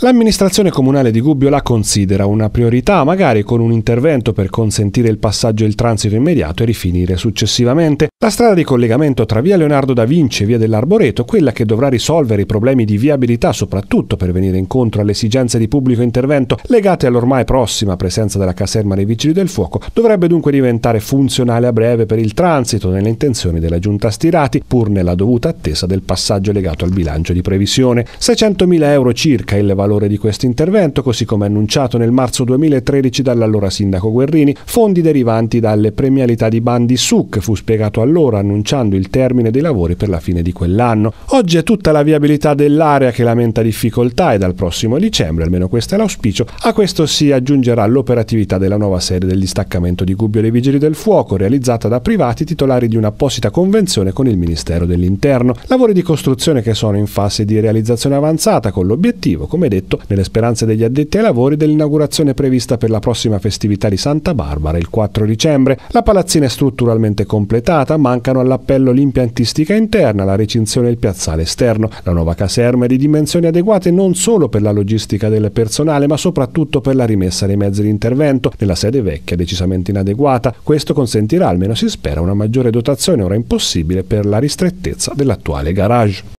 L'amministrazione comunale di Gubbio la considera una priorità, magari con un intervento per consentire il passaggio e il transito immediato e rifinire successivamente, la strada di collegamento tra via Leonardo da Vinci e via dell'Arboreto, quella che dovrà risolvere i problemi di viabilità soprattutto per venire incontro alle esigenze di pubblico intervento legate all'ormai prossima presenza della caserma dei Vigili del Fuoco, dovrebbe dunque diventare funzionale a breve per il transito nelle intenzioni della Giunta Stirati, pur nella dovuta attesa del passaggio legato al bilancio di previsione. 600.000 euro circa il valore di questo intervento, così come annunciato nel marzo 2013 dall'allora sindaco Guerrini, fondi derivanti dalle premialità di bandi SUC, fu spiegato a allora annunciando il termine dei lavori per la fine di quell'anno. Oggi è tutta la viabilità dell'area che lamenta difficoltà e dal prossimo dicembre, almeno questo è l'auspicio, a questo si aggiungerà l'operatività della nuova sede del distaccamento di Gubbio dei Vigili del Fuoco, realizzata da privati titolari di un'apposita convenzione con il Ministero dell'Interno. Lavori di costruzione che sono in fase di realizzazione avanzata con l'obiettivo, come detto, nelle speranze degli addetti ai lavori dell'inaugurazione prevista per la prossima festività di Santa Barbara il 4 dicembre. La palazzina è strutturalmente completata, mancano all'appello l'impiantistica interna, la recinzione e il piazzale esterno. La nuova caserma è di dimensioni adeguate non solo per la logistica del personale, ma soprattutto per la rimessa dei mezzi di intervento nella sede vecchia decisamente inadeguata. Questo consentirà, almeno si spera, una maggiore dotazione ora impossibile per la ristrettezza dell'attuale garage.